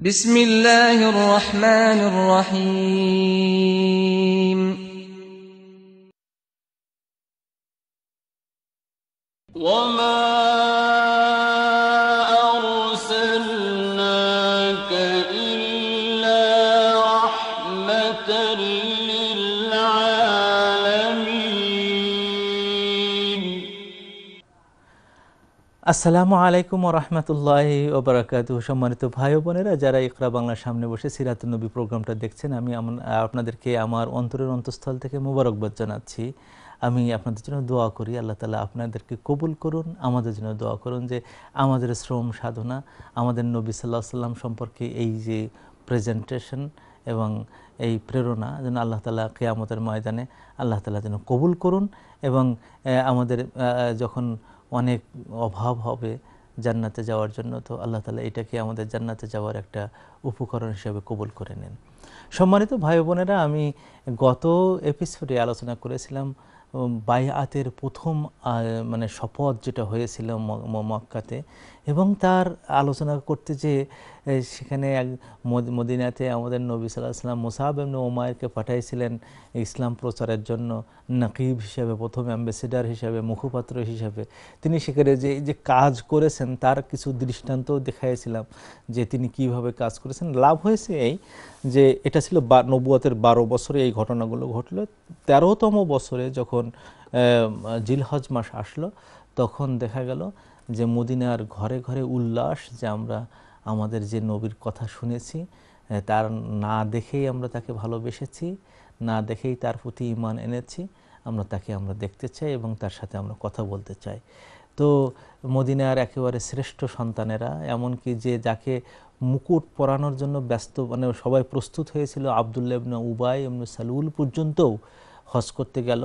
بسم الله الرحمن الرحيم وما আসসালামু আলাইকুম রহমতুল্লাহ ওবরাকাত সম্মানিত ভাই বোনেরা যারা ইকরা বাংলার সামনে বসে নবী প্রোগ্রামটা দেখছেন আমি আপনাদেরকে আমার অন্তরের অন্তঃস্থল থেকে মোবারকবাদ জানাচ্ছি আমি আপনাদের জন্য দোয়া করি আল্লাহ তালা আপনাদেরকে কবুল করুন আমাদের জন্য দোয়া করুন যে আমাদের শ্রম সাধনা আমাদের নবী সাল্লাহ সাল্লাম সম্পর্কে এই যে প্রেজেন্টেশন এবং এই প্রেরণা যেন আল্লাহ তালা কেয়ামতের ময়দানে আল্লাহ তালা যেন কবুল করুন এবং আমাদের যখন অনেক অভাব হবে জান্নাতে যাওয়ার জন্য তো আল্লাহ তালা এটাকে আমাদের জান্নাতে যাওয়ার একটা উপকরণ হিসেবে কবুল করে নেন সম্মানিত ভাই বোনেরা আমি গত এপিসোডে আলোচনা করেছিলাম বায়াতের প্রথম মানে শপথ যেটা হয়েছিল মক্কাতে এবং তার আলোচনা করতে যে সেখানে এক মদিনাতে আমাদের নবী সাল্লাহ সাল্লাম মুসাহাব এমনি ওমায়েরকে পাঠাইছিলেন ইসলাম প্রচারের জন্য নাকিব হিসাবে প্রথম অ্যাম্বাসেডার হিসাবে মুখপাত্র হিসাবে তিনি সেখানে যে যে কাজ করেছেন তার কিছু দৃষ্টান্তও দেখাইছিলাম যে তিনি কিভাবে কাজ করেছেন লাভ হয়েছে এই যে এটা ছিল নবুয়াতের বারো বছরে এই ঘটনাগুলো ঘটলো তেরোতম বছরে যখন জিলহজ মাস আসলো তখন দেখা গেল যে মদিনার ঘরে ঘরে উল্লাস যে আমরা আমাদের যে নবীর কথা শুনেছি তার না দেখেই আমরা তাকে ভালোবেসেছি না দেখেই তার প্রতি ইমান এনেছি আমরা তাকে আমরা দেখতে চাই এবং তার সাথে আমরা কথা বলতে চাই তো মদিনার একেবারে শ্রেষ্ঠ সন্তানেরা এমনকি যে যাকে মুকুট পরানোর জন্য ব্যস্ত মানে সবাই প্রস্তুত হয়েছিল আবদুল্লা ইবনা উবাই ইবনু সালুল পর্যন্তও হজ করতে গেল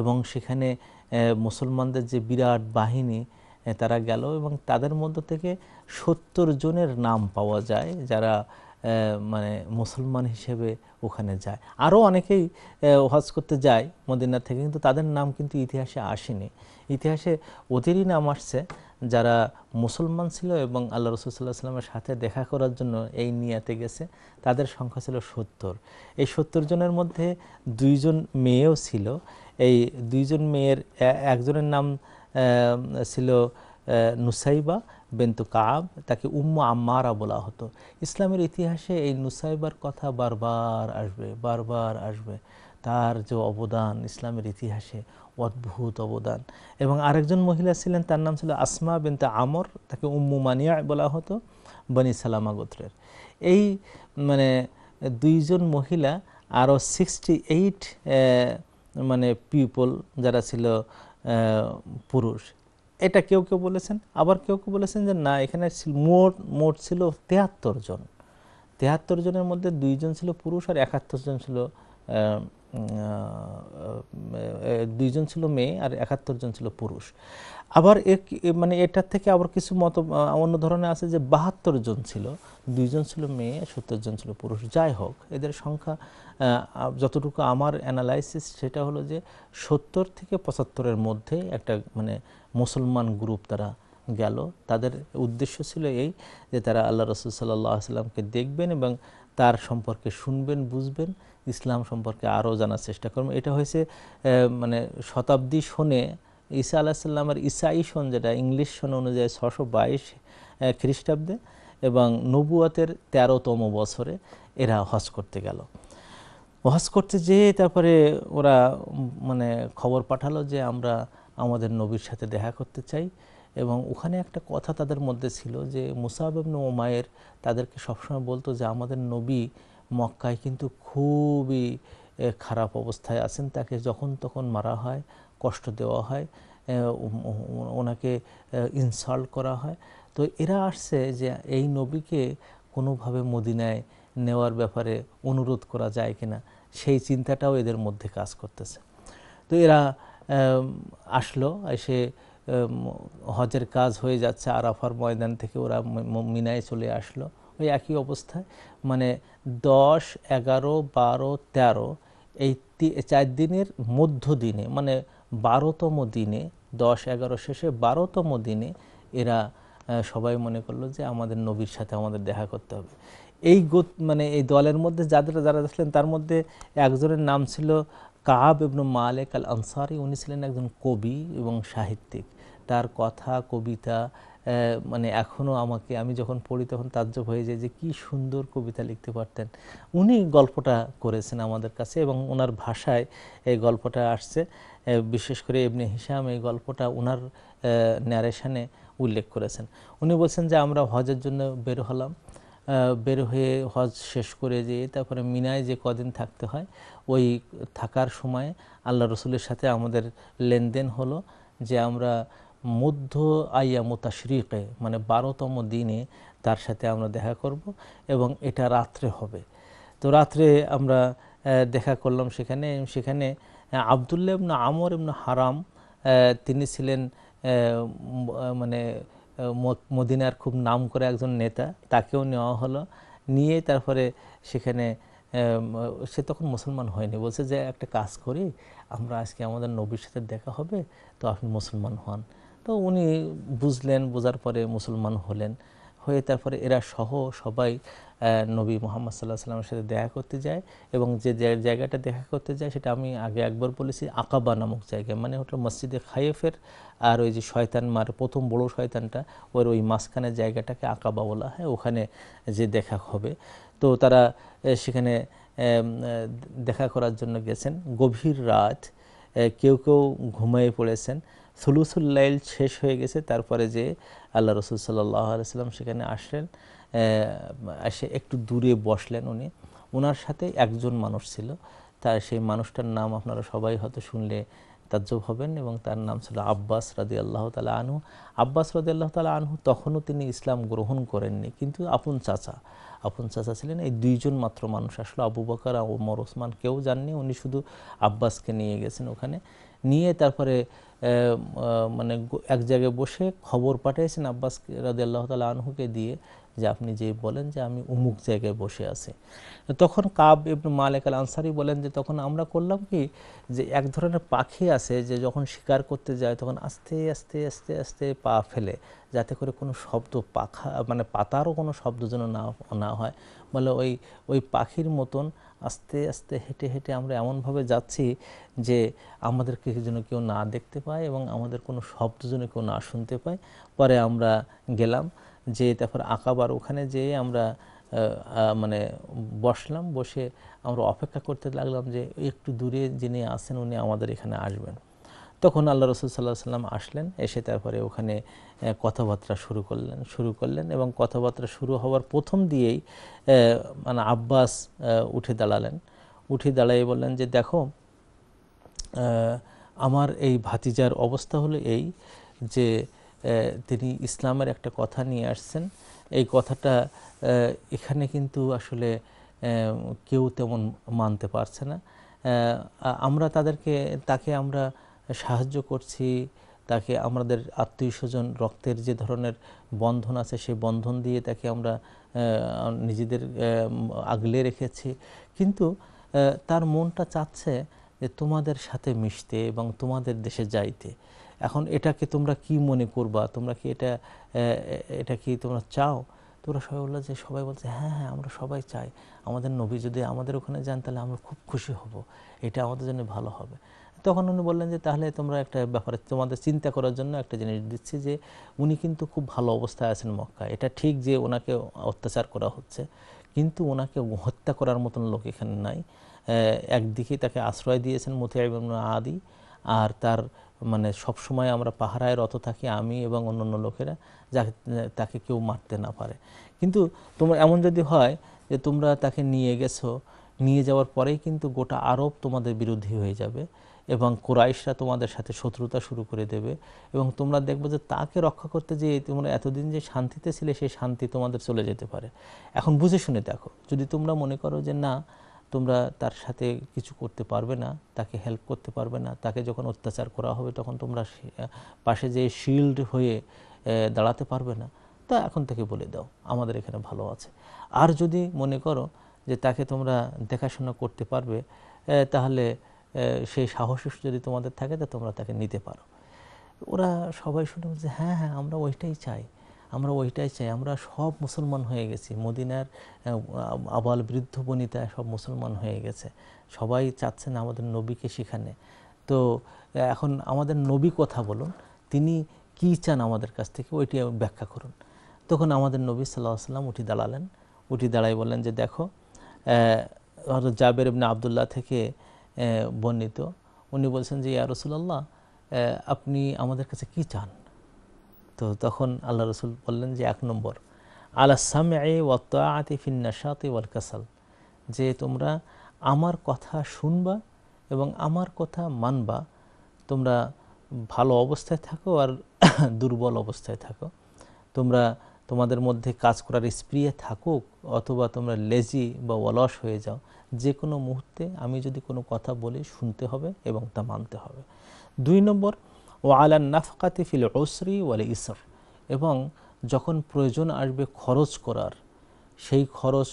এবং সেখানে মুসলমানদের যে বিরাট বাহিনী তারা গেল এবং তাদের মধ্য থেকে সত্তর জনের নাম পাওয়া যায় যারা মানে মুসলমান হিসেবে ওখানে যায় আরও অনেকেই ওয়াজ করতে যায় মদিনা থেকে কিন্তু তাদের নাম কিন্তু ইতিহাসে আসেনি ইতিহাসে ওদেরই নাম আসছে যারা মুসলমান ছিল এবং আল্লাহ রসুল্লাহ সাল্লামের সাথে দেখা করার জন্য এই নিয়াতে গেছে তাদের সংখ্যা ছিল সত্তর এই সত্তর জনের মধ্যে দুইজন মেয়েও ছিল এই দুইজন মেয়ের একজনের নাম ছিল নুসাইবা বেন্তু কাব তাকে উম্ম আম্মারা বলা হতো ইসলামের ইতিহাসে এই নুসাইবার কথা বারবার আসবে বারবার আসবে তার যে অবদান ইসলামের ইতিহাসে অদ্ভুত অবদান এবং আরেকজন মহিলা ছিলেন তার নাম ছিল আসমা বিনতে আমর তাকে উম্মু মানিয়া বলা হতো বনি সালামা গোত্রের এই মানে দুইজন মহিলা আরও সিক্সটি এইট মানে পিপল যারা ছিল পুরুষ এটা কেউ কেউ বলেছেন আবার কেউ কেউ বলেছেন যে না এখানে মোট মোট ছিল তেহাত্তর জন তেহাত্তর জনের মধ্যে দুইজন ছিল পুরুষ আর একাত্তর জন ছিল দুইজন ছিল মেয়ে আর একাত্তর জন ছিল পুরুষ আবার মানে এটার থেকে আবার কিছু মত অন্য ধরনের আছে যে বাহাত্তর জন ছিল দুইজন ছিল মেয়ে সত্তর জন ছিল পুরুষ যাই হোক এদের সংখ্যা যতটুকু আমার অ্যানালাইসিস সেটা হলো যে সত্তর থেকে পঁচাত্তরের মধ্যে একটা মানে মুসলমান গ্রুপ তারা গেল তাদের উদ্দেশ্য ছিল এই যে তারা আল্লাহ রসুল সাল্লাহ সাল্লামকে দেখবেন এবং তার সম্পর্কে শুনবেন বুঝবেন ইসলাম সম্পর্কে আরও জানার চেষ্টা করবেন এটা হয়েছে মানে শতাব্দী শোনে ঈসা আলাহিসাল্লামের ইসাই শোন যেটা ইংলিশ শোন অনুযায়ী ছশো বাইশ খ্রিস্টাব্দে এবং নবুয়াতের তেরোতম বছরে এরা হজ করতে গেল হজ করতে যেয়ে তারপরে ওরা মানে খবর পাঠালো যে আমরা আমাদের নবীর সাথে দেখা করতে চাই এবং ওখানে একটা কথা তাদের মধ্যে ছিল যে মুসাব ইবনু ওমায়ের তাদেরকে সবসময় বলতো যে আমাদের নবী মক্কায় কিন্তু খুবই খারাপ অবস্থায় আছেন তাকে যখন তখন মারা হয় কষ্ট দেওয়া হয় ওনাকে ইনসাল্ট করা হয় তো এরা আসছে যে এই নবীকে কোনোভাবে মদিনায় নেওয়ার ব্যাপারে অনুরোধ করা যায় কিনা সেই চিন্তাটাও এদের মধ্যে কাজ করতেছে তো এরা আসলো এসে হজের কাজ হয়ে যাচ্ছে আরাফার ময়দান থেকে ওরা মিনায় চলে আসলো ওই একই অবস্থায় মানে দশ এগারো বারো তেরো এই চার দিনের মধ্য দিনে মানে বারোতম দিনে দশ এগারো শেষে বারোতম দিনে এরা সবাই মনে করলো যে আমাদের নবীর সাথে আমাদের দেখা করতে হবে এই গো মানে এই দলের মধ্যে যাদের যারা আসলেন তার মধ্যে একজনের নাম ছিল কাব এবং মালেক আল আনসারি উনি ছিলেন একজন কবি এবং সাহিত্যিক তার কথা কবিতা মানে এখনও আমাকে আমি যখন পড়ি তখন তাজ্জব হয়ে যায় যে কি সুন্দর কবিতা লিখতে পারতেন উনি গল্পটা করেছেন আমাদের কাছে এবং ওনার ভাষায় এই গল্পটা আসছে বিশেষ করে এমনি হিসাম এই গল্পটা ওনার ন্যারেশানে উল্লেখ করেছেন উনি বলছেন যে আমরা হজের জন্য বের হলাম বের হয়ে হজ শেষ করে যেয়ে তারপরে মিনায় যে কদিন থাকতে হয় ওই থাকার সময় আল্লাহ রসুলের সাথে আমাদের লেনদেন হলো যে আমরা মধ্য আইয়া মোতাশরিকে মানে বারোতম দিনে তার সাথে আমরা দেখা করব এবং এটা রাত্রে হবে তো রাত্রে আমরা দেখা করলাম সেখানে সেখানে আবদুল্লাহ এমন আমর এমন হারাম তিনি ছিলেন মানে মদিনার খুব নাম করে একজন নেতা তাকেও নেওয়া হলো নিয়ে তারপরে সেখানে সে তখন মুসলমান হয়নি বলছে যে একটা কাজ করি আমরা আজকে আমাদের নবীর সাথে দেখা হবে তো আপনি মুসলমান হন তো উনি বুঝলেন বোঝার পরে মুসলমান হলেন হয়ে তারপরে এরা সহ সবাই নবী মোহাম্মদ সাল্লাহ সাল্লামের সাথে দেখা করতে যায় এবং যে জায়গাটা দেখা করতে যায় সেটা আমি আগে একবার বলেছি আকাবা নামক জায়গা মানে হলো মসজিদে খায়েফের আর ওই যে শয়তান মার প্রথম বড় শয়তানটা ওর ওই মাঝখানের জায়গাটাকে আকাবা বলা হয় ওখানে যে দেখা হবে তো তারা সেখানে দেখা করার জন্য গেছেন গভীর রাত কেউ কেউ ঘুমিয়ে পড়েছেন সুলুসুল্লাইল শেষ হয়ে গেছে তারপরে যে আল্লাহ রসুল সাল্লাম সেখানে আসলেন এসে একটু দূরে বসলেন উনি ওনার সাথে একজন মানুষ ছিল তার সেই মানুষটার নাম আপনারা সবাই হয়তো শুনলে তাজ্জব হবেন এবং তার নাম ছিল আব্বাস রাদি আল্লাহ তালা আনহু আব্বাস রাদি আল্লাহ তালা আনহু তখনও তিনি ইসলাম গ্রহণ করেননি কিন্তু আপন চাচা আপন চাচা ছিলেন এই দুইজন মাত্র মানুষ আসলো আবু বকার ওমর ওসমান কেউ জাননি উনি শুধু আব্বাসকে নিয়ে গেছেন ওখানে নিয়ে তারপরে মানে এক জায়গায় বসে খবর পাঠিয়েছেন আব্বাস আল্লাহ তাল আনহুকে দিয়ে যে আপনি যে বলেন যে আমি উমুক জায়গায় বসে আছি তখন কাব ইবনু মালেক আল আনসারি বলেন যে তখন আমরা করলাম কি যে এক ধরনের পাখি আছে যে যখন শিকার করতে যায় তখন আস্তে আস্তে আস্তে আস্তে পা ফেলে যাতে করে কোনো শব্দ পাখা মানে পাতারও কোনো শব্দ যেন না না হয় বলে ওই ওই পাখির মতন আস্তে আস্তে হেঁটে হেঁটে আমরা এমনভাবে যাচ্ছি যে আমাদেরকে যেন কেউ না দেখতে পায় এবং আমাদের কোনো শব্দ যেন কেউ না শুনতে পায় পরে আমরা গেলাম যে তারপর আঁকাবার ওখানে যেয়ে আমরা মানে বসলাম বসে আমরা অপেক্ষা করতে লাগলাম যে একটু দূরে যিনি আসেন উনি আমাদের এখানে আসবেন তখন আল্লাহ রসুল সাল্লাহ সাল্লাম আসলেন এসে তারপরে ওখানে কথাবার্তা শুরু করলেন শুরু করলেন এবং কথাবার্তা শুরু হওয়ার প্রথম দিয়েই মানে আব্বাস উঠে দাঁড়ালেন উঠে দাঁড়াই বললেন যে দেখো আমার এই ভাতিজার অবস্থা হলো এই যে তিনি ইসলামের একটা কথা নিয়ে আসছেন এই কথাটা এখানে কিন্তু আসলে কেউ তেমন মানতে পারছে না আমরা তাদেরকে তাকে আমরা সাহায্য করছি তাকে আমাদের আত্মীয় স্বজন রক্তের যে ধরনের বন্ধন আছে সেই বন্ধন দিয়ে তাকে আমরা নিজেদের আগলে রেখেছি কিন্তু তার মনটা চাচ্ছে যে তোমাদের সাথে মিশতে এবং তোমাদের দেশে যাইতে এখন এটাকে তোমরা কি মনে করবা তোমরা কি এটা এটা কি তোমরা চাও তোমরা সবাই বললো যে সবাই বলছে হ্যাঁ হ্যাঁ আমরা সবাই চাই আমাদের নবী যদি আমাদের ওখানে যান তাহলে আমরা খুব খুশি হব এটা আমাদের জন্য ভালো হবে তখন উনি বললেন যে তাহলে তোমরা একটা ব্যাপারে তোমাদের চিন্তা করার জন্য একটা জিনিস দিচ্ছি যে উনি কিন্তু খুব ভালো অবস্থায় আছেন মক্কা এটা ঠিক যে ওনাকে অত্যাচার করা হচ্ছে কিন্তু ওনাকে হত্যা করার মতন লোক এখানে নাই একদিকে তাকে আশ্রয় দিয়েছেন মুথিয়াইব আদি আর তার মানে সবসময় আমরা পাহারায় রত থাকি আমি এবং অন্যান্য লোকেরা যাকে তাকে কেউ মারতে না পারে কিন্তু তোমরা এমন যদি হয় যে তোমরা তাকে নিয়ে গেছো নিয়ে যাওয়ার পরেই কিন্তু গোটা আরব তোমাদের বিরোধী হয়ে যাবে এবং কোরাইশরা তোমাদের সাথে শত্রুতা শুরু করে দেবে এবং তোমরা দেখবে যে তাকে রক্ষা করতে যে তোমরা এতদিন যে শান্তিতে ছিলে সেই শান্তি তোমাদের চলে যেতে পারে এখন বুঝে শুনে দেখো যদি তোমরা মনে করো যে না তোমরা তার সাথে কিছু করতে পারবে না তাকে হেল্প করতে পারবে না তাকে যখন অত্যাচার করা হবে তখন তোমরা পাশে যে শিল্ড হয়ে দাঁড়াতে পারবে না তা এখন থেকে বলে দাও আমাদের এখানে ভালো আছে আর যদি মনে করো যে তাকে তোমরা দেখাশোনা করতে পারবে তাহলে সেই সাহস যদি তোমাদের থাকে তা তোমরা তাকে নিতে পারো ওরা সবাই শুনে বলছে হ্যাঁ হ্যাঁ আমরা ওইটাই চাই আমরা ওইটাই চাই আমরা সব মুসলমান হয়ে গেছি মদিনার আবাল বৃদ্ধ বনিতা সব মুসলমান হয়ে গেছে সবাই চাচ্ছেন আমাদের নবীকে সেখানে তো এখন আমাদের নবী কথা বলুন তিনি কি চান আমাদের কাছ থেকে ওইটি ব্যাখ্যা করুন তখন আমাদের নবী সাল্লাহ সাল্লাম উঠি দাঁড়ালেন উঠি দাঁড়াই বললেন যে দেখো জাবের ইবনে আবদুল্লাহ থেকে বর্ণিত উনি বলছেন যে ইয়া রসুল্লাহ আপনি আমাদের কাছে কি চান তো তখন আল্লাহ রসুল বললেন যে এক নম্বর আলা সামে আতি ফিন্নাসাত ওয়াল কাসাল যে তোমরা আমার কথা শুনবা এবং আমার কথা মানবা তোমরা ভালো অবস্থায় থাকো আর দুর্বল অবস্থায় থাকো তোমরা তোমাদের মধ্যে কাজ করার স্প্রিয়ে থাকুক অথবা তোমরা লেজি বা অলস হয়ে যাও যে কোনো মুহূর্তে আমি যদি কোনো কথা বলি শুনতে হবে এবং তা মানতে হবে দুই নম্বর ও আলান নাফকাতি ফিল ওসরি ওয়ালে ইসর এবং যখন প্রয়োজন আসবে খরচ করার সেই খরচ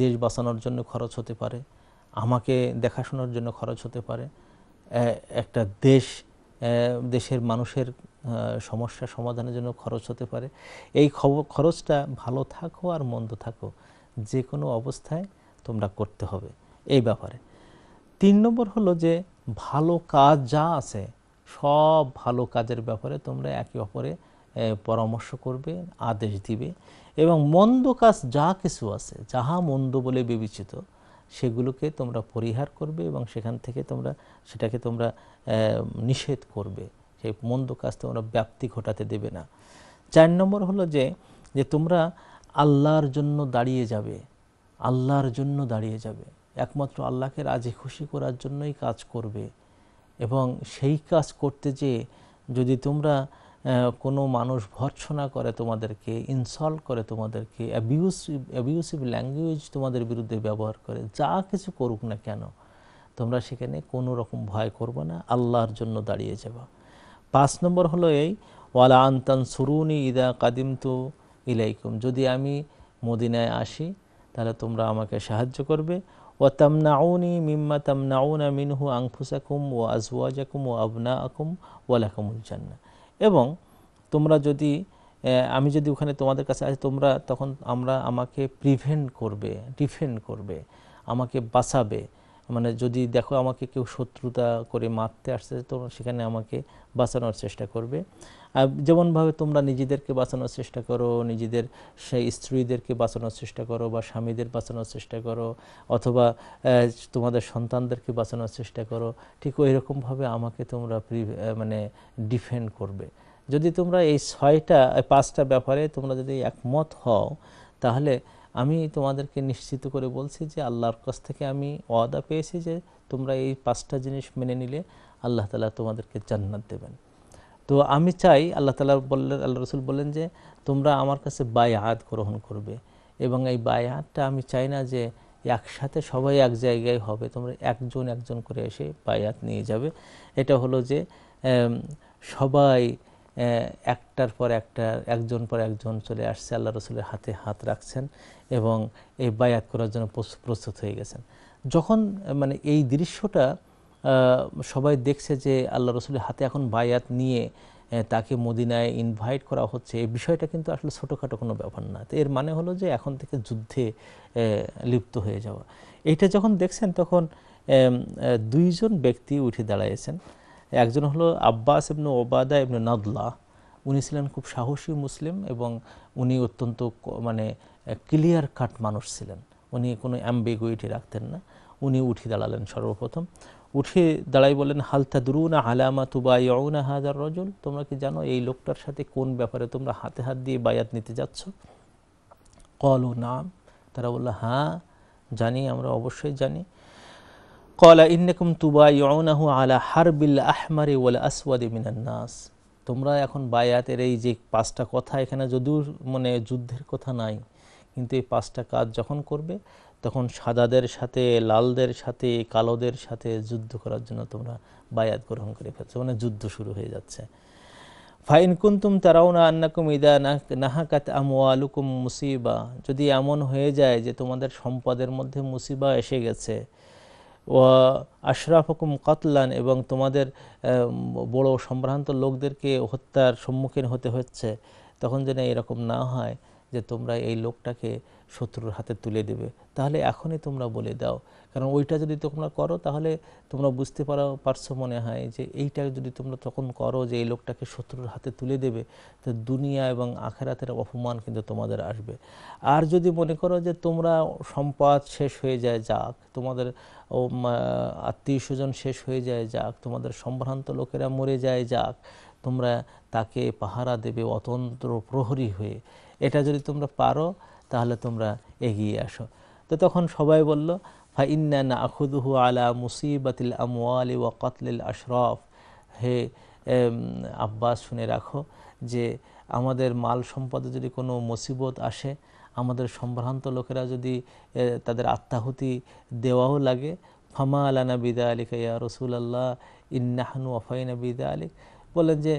দেশ বাঁচানোর জন্য খরচ হতে পারে আমাকে দেখাশোনার জন্য খরচ হতে পারে একটা দেশ দেশের মানুষের সমস্যা সমাধানের জন্য খরচ হতে পারে এই খরচটা ভালো থাকো আর মন্দ থাকো যে কোনো অবস্থায় তোমরা করতে হবে এই ব্যাপারে তিন নম্বর হলো যে ভালো কাজ যা আছে সব ভালো কাজের ব্যাপারে তোমরা একে অপরে পরামর্শ করবে আদেশ দিবে এবং মন্দ কাজ যা কিছু আছে যাহা মন্দ বলে বিবেচিত সেগুলোকে তোমরা পরিহার করবে এবং সেখান থেকে তোমরা সেটাকে তোমরা নিষেধ করবে এই মন্দ কাজ তোমরা ব্যাপ্তি ঘটাতে দেবে না চার নম্বর হলো যে যে তোমরা আল্লাহর জন্য দাঁড়িয়ে যাবে আল্লাহর জন্য দাঁড়িয়ে যাবে একমাত্র আল্লাহকে রাজি খুশি করার জন্যই কাজ করবে এবং সেই কাজ করতে যে যদি তোমরা কোনো মানুষ ভর্সনা করে তোমাদেরকে ইনসল্ট করে তোমাদেরকে অ্যাবিউসিভ অ্যাবিউসিভ ল্যাঙ্গুয়েজ তোমাদের বিরুদ্ধে ব্যবহার করে যা কিছু করুক না কেন তোমরা সেখানে কোনো রকম ভয় করবে না আল্লাহর জন্য দাঁড়িয়ে যাবা পাঁচ নম্বর হলো এই ওয়ালা আন্তান সুরুনি ইদা কাদিমতু ইলাইকুম যদি আমি মদিনায় আসি তাহলে তোমরা আমাকে সাহায্য করবে ও তামনাউনি মিম্মা তামনাউনা মিনহু আংফুসাকুম ও আজওয়াজাকুম ও আবনা আকুম ওয়ালাকুমুজান এবং তোমরা যদি আমি যদি ওখানে তোমাদের কাছে আসি তোমরা তখন আমরা আমাকে প্রিভেন্ট করবে ডিফেন্ড করবে আমাকে বাঁচাবে মানে যদি দেখো আমাকে কেউ শত্রুতা করে মারতে আসছে তো সেখানে আমাকে বাঁচানোর চেষ্টা করবে যেমনভাবে তোমরা নিজেদেরকে বাঁচানোর চেষ্টা করো নিজেদের সেই স্ত্রীদেরকে বাঁচানোর চেষ্টা করো বা স্বামীদের বাঁচানোর চেষ্টা করো অথবা তোমাদের সন্তানদেরকে বাঁচানোর চেষ্টা করো ঠিক ওই রকমভাবে আমাকে তোমরা মানে ডিফেন্ড করবে যদি তোমরা এই ছয়টা পাঁচটা ব্যাপারে তোমরা যদি একমত হও তাহলে আমি তোমাদেরকে নিশ্চিত করে বলছি যে আল্লাহর কাছ থেকে আমি ওয়াদা পেয়েছি যে তোমরা এই পাঁচটা জিনিস মেনে নিলে আল্লাহ তালা তোমাদেরকে জান্নাত দেবেন তো আমি চাই আল্লাহ তালা বললেন আল্লাহ রসুল বললেন যে তোমরা আমার কাছে বায়াত গ্রহণ করবে এবং এই বায়াতটা আমি চাই না যে একসাথে সবাই এক জায়গায় হবে তোমরা একজন একজন করে এসে বায়াত নিয়ে যাবে এটা হলো যে সবাই একটার পর একটা একজন পর একজন চলে আসছে আল্লাহ রসুলের হাতে হাত রাখছেন এবং এই বায়াত করার জন্য প্রস্তুত হয়ে গেছেন যখন মানে এই দৃশ্যটা সবাই দেখছে যে আল্লাহ রসুলের হাতে এখন বায়াত নিয়ে তাকে মদিনায় ইনভাইট করা হচ্ছে এই বিষয়টা কিন্তু আসলে ছোটোখাটো কোনো ব্যাপার না তো এর মানে হলো যে এখন থেকে যুদ্ধে লিপ্ত হয়ে যাওয়া এইটা যখন দেখছেন তখন দুইজন ব্যক্তি উঠে দাঁড়াইয়েছেন একজন হলো আব্বাস ইবনু ওবাদা ইবনু নাদলা উনি ছিলেন খুব সাহসী মুসলিম এবং উনি অত্যন্ত মানে ক্লিয়ার কাট মানুষ ছিলেন উনি কোনো অ্যাম্বিগুইটি রাখতেন না উনি উঠে দাঁড়ালেন সর্বপ্রথম উঠে দাঁড়াই বলেন হালতা দুরুনা হালামা তুবা ইউনা হাজার রজল তোমরা কি জানো এই লোকটার সাথে কোন ব্যাপারে তোমরা হাতে হাত দিয়ে বায়াত নিতে যাচ্ছ কল ও নাম তারা বলল হ্যাঁ জানি আমরা অবশ্যই জানি কলা ইন্নকুম তুবাইনাহু আলা হারবিল আহমারি ওয়াল আসওয়াদি মিনান্নাস তোমরা এখন বায়াতের এই যে পাঁচটা কথা এখানে যদিও মানে যুদ্ধের কথা নাই কিন্তু এই পাঁচটা কাজ যখন করবে তখন সাদাদের সাথে লালদের সাথে কালোদের সাথে যুদ্ধ করার জন্য তোমরা বায়াত গ্রহণ করে ফেলছো মানে যুদ্ধ শুরু হয়ে যাচ্ছে ফাইন কুন্তুম তারাও না আন্নাকুম ইদা নাহাকাত আমুকুম মুসিবা যদি এমন হয়ে যায় যে তোমাদের সম্পদের মধ্যে মুসিবা এসে গেছে ও আশরাফকুম কাতলান এবং তোমাদের বড় সম্ভ্রান্ত লোকদেরকে হত্যার সম্মুখীন হতে হচ্ছে তখন যেন এরকম না হয় যে তোমরা এই লোকটাকে শত্রুর হাতে তুলে দেবে তাহলে এখনই তোমরা বলে দাও কারণ ওইটা যদি তোমরা করো তাহলে তোমরা বুঝতে পারো পারছো মনে হয় যে এইটা যদি তোমরা তখন করো যে এই লোকটাকে শত্রুর হাতে তুলে দেবে তো দুনিয়া এবং আখেরাতের অপমান কিন্তু তোমাদের আসবে আর যদি মনে করো যে তোমরা সম্পদ শেষ হয়ে যায় যাক তোমাদের আত্মীয় স্বজন শেষ হয়ে যায় যাক তোমাদের সম্ভ্রান্ত লোকেরা মরে যায় যাক তোমরা তাকে পাহারা দেবে অতন্ত্র প্রহরী হয়ে এটা যদি তোমরা পারো তাহলে তোমরা এগিয়ে আসো তো তখন সবাই বলল ভাই ইন্না না আখুদুহু আলা মুসিবাতিল আমওয়ালি ওয়া কতলিল আশরফ হে আব্বাস শুনে রাখো যে আমাদের মাল সম্পদে যদি কোনো মুসিবত আসে আমাদের সম্ভ্রান্ত লোকেরা যদি তাদের আত্মাহুতি দেওয়াও লাগে ফামা আলানা বিদা আলিকা ইয়া রসুল আল্লাহ ইন্নাহানু অফাইনা বিদা আলিক বললেন যে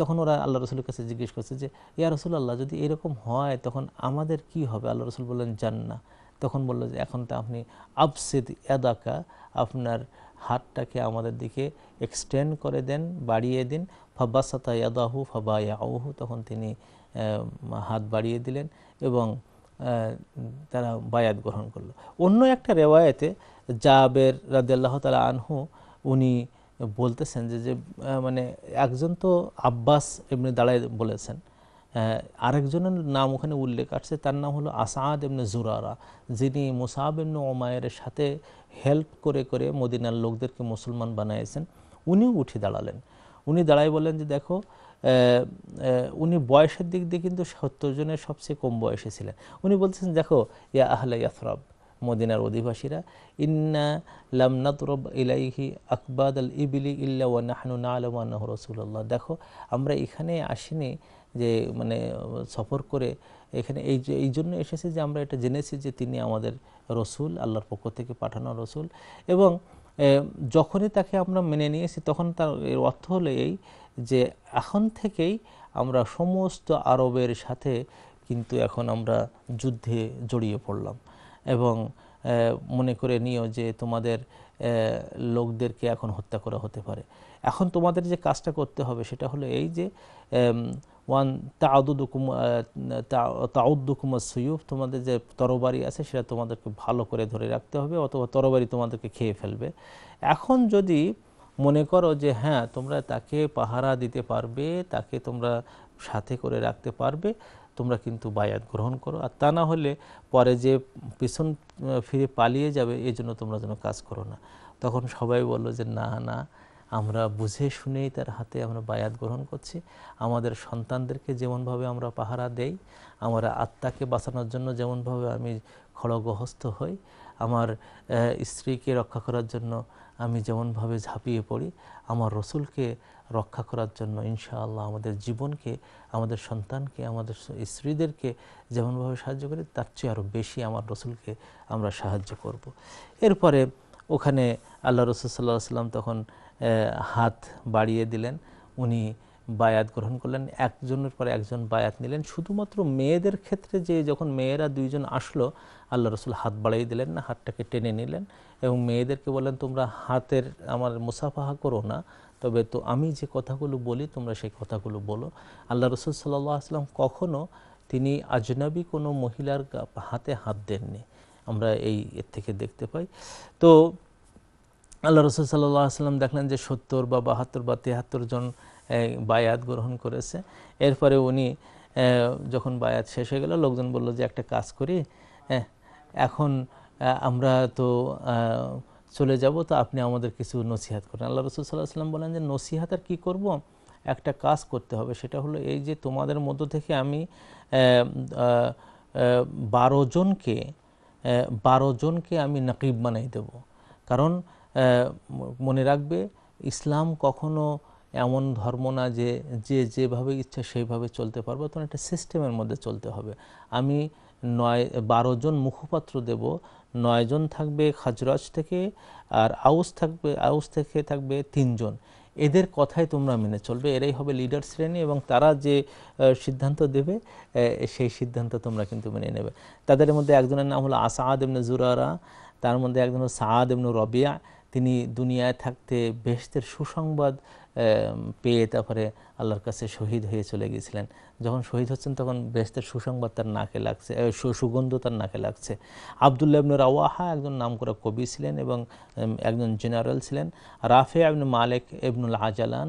তখন ওরা আল্লাহ রসুলের কাছে জিজ্ঞেস করছে যে ইয়া রসুল আল্লাহ যদি এরকম হয় তখন আমাদের কি হবে আল্লাহ রসুল বললেন যান না তখন বললো যে এখন তো আপনি আফসেদ এদাকা আপনার হাতটাকে আমাদের দিকে এক্সটেন্ড করে দেন বাড়িয়ে দিন ফাবাসাতা ইয়াদাহু ইয়াউহু তখন তিনি হাত বাড়িয়ে দিলেন এবং তারা বায়াত গ্রহণ করলো অন্য একটা রেওয়ায়তে জাবের রাদেল্লাহ তালা আনহু উনি বলতেছেন যে যে মানে একজন তো আব্বাস এমনি দাঁড়ায় বলেছেন আরেকজনের নাম ওখানে উল্লেখ আসছে তার নাম হলো আসাদ এমনি জুরারা যিনি মুসাব এমনি ওমায়ের সাথে হেল্প করে করে মদিনার লোকদেরকে মুসলমান বানিয়েছেন উনিও উঠে দাঁড়ালেন উনি দাঁড়ায় বলেন যে দেখো উনি বয়সের দিক দিয়ে কিন্তু সত্তর জনের সবচেয়ে কম বয়সে ছিলেন উনি বলছেন দেখো ইয়া আহলে ইয়াফরাব মদিনার অধিবাসীরা ইন্না লাম নাতরব ইলাইহি আকবাদ আল ইবিলি ইল্লা ওয়া নাহনু না আলমান্নাহ রসুল্লাহ দেখো আমরা এখানে আসিনি যে মানে সফর করে এখানে এই যে এই জন্য এসেছে যে আমরা এটা জেনেছি যে তিনি আমাদের রসুল আল্লাহর পক্ষ থেকে পাঠানো রসুল এবং যখনই তাকে আমরা মেনে নিয়েছি তখন তার এর অর্থ হলো এই যে এখন থেকেই আমরা সমস্ত আরবের সাথে কিন্তু এখন আমরা যুদ্ধে জড়িয়ে পড়লাম এবং মনে করে নিও যে তোমাদের লোকদেরকে এখন হত্যা করা হতে পারে এখন তোমাদের যে কাজটা করতে হবে সেটা হলো এই যে ওয়ান তাউদুকুম তাউদ্দুকুম সুয়ুফ তোমাদের যে তরবারি আছে সেটা তোমাদেরকে ভালো করে ধরে রাখতে হবে অথবা তরবারি তোমাদেরকে খেয়ে ফেলবে এখন যদি মনে করো যে হ্যাঁ তোমরা তাকে পাহারা দিতে পারবে তাকে তোমরা সাথে করে রাখতে পারবে তোমরা কিন্তু বায়াত গ্রহণ করো আর তা না হলে পরে যে পিছন ফিরে পালিয়ে যাবে এই জন্য তোমরা যেন কাজ করো না তখন সবাই বলল যে না না আমরা বুঝে শুনেই তার হাতে আমরা বায়াত গ্রহণ করছি আমাদের সন্তানদেরকে যেমনভাবে আমরা পাহারা দেই আমরা আত্মাকে বাঁচানোর জন্য যেমনভাবে আমি খড়গহস্ত হই আমার স্ত্রীকে রক্ষা করার জন্য আমি যেমনভাবে ঝাঁপিয়ে পড়ি আমার রসুলকে রক্ষা করার জন্য ইনশাআল্লাহ আমাদের জীবনকে আমাদের সন্তানকে আমাদের স্ত্রীদেরকে যেমনভাবে সাহায্য করি তার চেয়ে আরও বেশি আমার রসুলকে আমরা সাহায্য করব। এরপরে ওখানে আল্লাহ রসুল সাল্লাহ সাল্লাম তখন হাত বাড়িয়ে দিলেন উনি বায়াত গ্রহণ করলেন একজনের পরে একজন বায়াত নিলেন শুধুমাত্র মেয়েদের ক্ষেত্রে যে যখন মেয়েরা দুইজন আসলো আল্লাহ রসুল হাত বাড়িয়ে দিলেন না হাতটাকে টেনে নিলেন এবং মেয়েদেরকে বললেন তোমরা হাতের আমার মুসাফাহা করো না তবে তো আমি যে কথাগুলো বলি তোমরা সেই কথাগুলো বলো আল্লাহ রসুল সাল্লাহ আসলাম কখনও তিনি আজনাবি কোনো মহিলার হাতে হাত দেননি আমরা এই এর থেকে দেখতে পাই তো আল্লাহ রসুল সাল্লাহ আসলাম দেখলেন যে সত্তর বা বাহাত্তর বা তেহাত্তর জন বায়াত গ্রহণ করেছে এরপরে উনি যখন বায়াত শেষ হয়ে গেল লোকজন বলল যে একটা কাজ করি এখন আমরা তো চলে যাব তো আপনি আমাদের কিছু নসিহাত করেন আল্লাহ রসুল সাল্লাহ সাল্লাম বলেন যে নসিহাত আর কী করবো একটা কাজ করতে হবে সেটা হলো এই যে তোমাদের মধ্য থেকে আমি বারো জনকে বারো জনকে আমি নাকিব বানাই দেব কারণ মনে রাখবে ইসলাম কখনো এমন ধর্ম না যে যে যেভাবে ইচ্ছা সেইভাবে চলতে পারবে তখন একটা সিস্টেমের মধ্যে চলতে হবে আমি নয় বারো জন মুখপাত্র দেব নয়জন থাকবে খাজরাজ থেকে আর আউস থাকবে আউস থেকে থাকবে তিনজন এদের কথাই তোমরা মেনে চলবে এরাই হবে লিডার শ্রেণী এবং তারা যে সিদ্ধান্ত দেবে সেই সিদ্ধান্ত তোমরা কিন্তু মেনে নেবে তাদের মধ্যে একজনের নাম হলো আসাদ এমনি জুরারা তার মধ্যে একজন সাদ এমনি রবিয়া তিনি দুনিয়ায় থাকতে বেহস্তের সুসংবাদ পেয়ে তারপরে আল্লাহর কাছে শহীদ হয়ে চলে গিয়েছিলেন যখন শহীদ হচ্ছেন তখন বেহস্তের সুসংবাদ তার নাকে লাগছে সুগন্ধ তার নাকে লাগছে আবদুল্লাহ ইবনুর আওয়াহা একজন নামকরা কবি ছিলেন এবং একজন জেনারেল ছিলেন রাফে ইবনু মালেক ইবনুল আজালান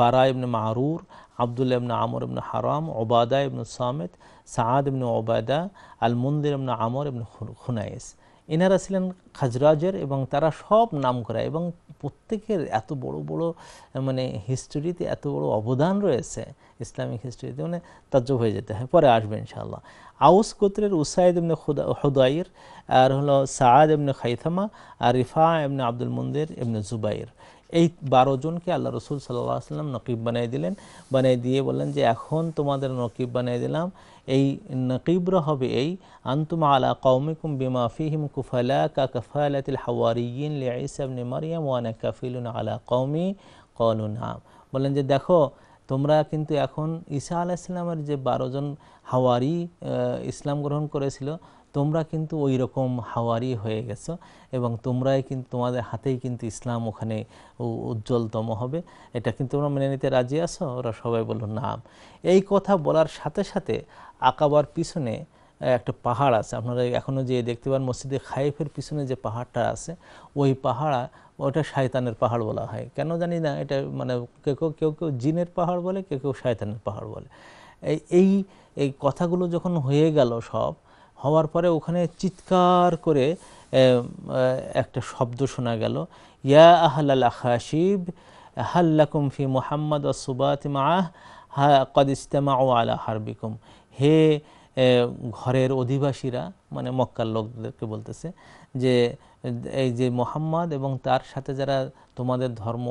বারা ইবনু মাহরুর আবদুল্লাহ ইবনু আমর ইবনু হারাম ওবাদা ইবনু সামেদ সাদ ইবনু ওবায়দা আল মন্দির ইবনু আমর ইবনু খুনাইস এনারা ছিলেন খাজরাজের এবং তারা সব নাম করা এবং প্রত্যেকের এত বড় বড় মানে হিস্টোরিতে এত বড় অবদান রয়েছে ইসলামিক হিস্টোরিতে মানে তাজ্জব হয়ে যেতে হয় পরে আসবে ইনশাআল্লাহ আউস গোত্রের উসাইদ এমনি হুদাইর আর হলো সাদ এমনি খাইথামা আর রিফা এমনি আব্দুল মন্দির এমনি জুবাইর এই বারো জনকে আল্লাহ রসুল সাল্লাহ সাল্লাম নকিব বানিয়ে দিলেন বানিয়ে দিয়ে বললেন যে এখন তোমাদের নকিব বানিয়ে দিলাম এই নকিবরা হবে এই আন্তুমা আলা কৌমিকুম বিমা ফিহিম কুফালা কা কফালাতিল হাওয়ারিয়িন মারিয়াম ওয়ানা কাফিলুন আলা কৌমি কলুন নাম বললেন যে দেখো তোমরা কিন্তু এখন ঈসা আলাইসলামের যে বারোজন হাওয়ারি ইসলাম গ্রহণ করেছিল তোমরা কিন্তু ওই রকম হাওয়ারি হয়ে গেছো এবং তোমরাই কিন্তু তোমাদের হাতেই কিন্তু ইসলাম ওখানে উজ্জ্বলতম হবে এটা কিন্তু তোমরা মেনে নিতে রাজি আছো ওরা সবাই বলল না এই কথা বলার সাথে সাথে আঁকাবার পিছনে একটা পাহাড় আছে আপনারা এখনও যে দেখতে পান মসজিদে খাইফের পিছনে যে পাহাড়টা আছে ওই পাহাড়া ওটা শায়তানের পাহাড় বলা হয় কেন জানি না এটা মানে কেউ কেউ কেউ জিনের পাহাড় বলে কেউ কেউ শায়তানের পাহাড় বলে এই এই কথাগুলো যখন হয়ে গেল সব হওয়ার পরে ওখানে চিৎকার করে একটা শব্দ শোনা গেল ইয়া আহলাল আখাশিব হাল্লাকুম ফি মোহাম্মদ আসুবাত মাহ হা ইস্তেমা ও আলা হারবিকুম হে ঘরের অধিবাসীরা মানে মক্কার লোকদেরকে বলতেছে যে এই যে মোহাম্মদ এবং তার সাথে যারা তোমাদের ধর্ম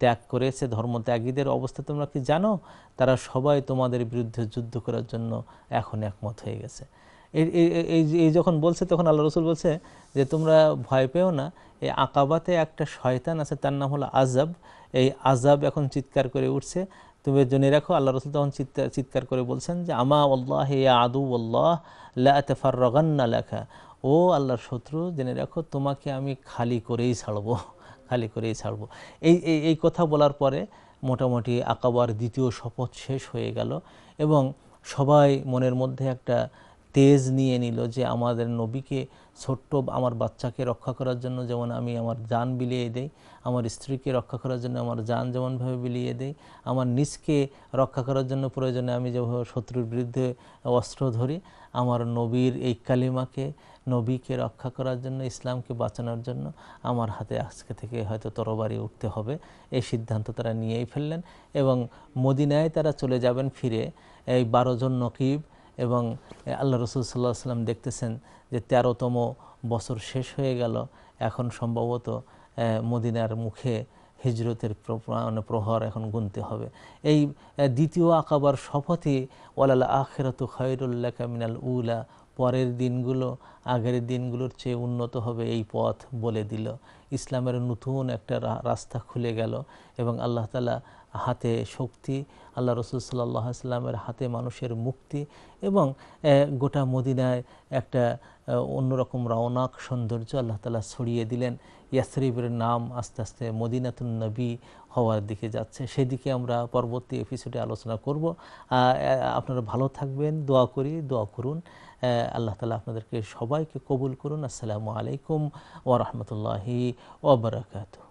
ত্যাগ করেছে ধর্ম ত্যাগীদের অবস্থা তোমরা কি জানো তারা সবাই তোমাদের বিরুদ্ধে যুদ্ধ করার জন্য এখন একমত হয়ে গেছে এই যখন বলছে তখন আল্লাহ রসুল বলছে যে তোমরা ভয় পেও না এই আঁকাবাতে একটা শয়তান আছে তার নাম হলো আজাব এই আজাব এখন চিৎকার করে উঠছে তুমি জেনে রাখো আল্লাহ রসুল তখন চিৎকার চিৎকার করে বলছেন যে আমা আল্লাহ হে আদু আল্লাহ লেফার রগান্না লেখা ও আল্লাহর শত্রু জেনে রাখো তোমাকে আমি খালি করেই ছাড়বো খালি করেই ছাড়বো এই এই কথা বলার পরে মোটামুটি আঁকাবার দ্বিতীয় শপথ শেষ হয়ে গেল এবং সবাই মনের মধ্যে একটা তেজ নিয়ে নিল যে আমাদের নবীকে ছোট্ট আমার বাচ্চাকে রক্ষা করার জন্য যেমন আমি আমার যান বিলিয়ে দেই আমার স্ত্রীকে রক্ষা করার জন্য আমার যান যেমনভাবে বিলিয়ে দেই আমার নিজকে রক্ষা করার জন্য প্রয়োজনে আমি যেভাবে শত্রুর বিরুদ্ধে অস্ত্র ধরি আমার নবীর এই কালিমাকে নবীকে রক্ষা করার জন্য ইসলামকে বাঁচানোর জন্য আমার হাতে আজকে থেকে হয়তো তরবারি উঠতে হবে এই সিদ্ধান্ত তারা নিয়েই ফেললেন এবং মদিনায় তারা চলে যাবেন ফিরে এই বারোজন নকিব এবং আল্লাহ রসুল সাল্লাহ সাল্লাম দেখতেছেন যে তেরোতম বছর শেষ হয়ে গেল এখন সম্ভবত মদিনার মুখে হিজরতের প্রহর এখন গুনতে হবে এই দ্বিতীয় আকাবার শপথই ওলাল আখেরাত খয়রুল্লা কামিনাল উলা পরের দিনগুলো আগের দিনগুলোর চেয়ে উন্নত হবে এই পথ বলে দিল ইসলামের নতুন একটা রাস্তা খুলে গেল এবং আল্লাহ তালা হাতে শক্তি আল্লাহ রসুল সাল্লাহ সাল্লামের হাতে মানুষের মুক্তি এবং গোটা মদিনায় একটা অন্যরকম রওনাক সৌন্দর্য আল্লাহ তালা ছড়িয়ে দিলেন ইয়াসরিফের নাম আস্তে আস্তে মদিনাতুন নবী হওয়ার দিকে যাচ্ছে সেদিকে আমরা পরবর্তী এপিসোডে আলোচনা করব আপনারা ভালো থাকবেন দোয়া করি দোয়া করুন আল্লাহ তালা আপনাদেরকে সবাইকে কবুল করুন আসসালামু আলাইকুম ওরহমতুল্লাহি ওবরাকাতু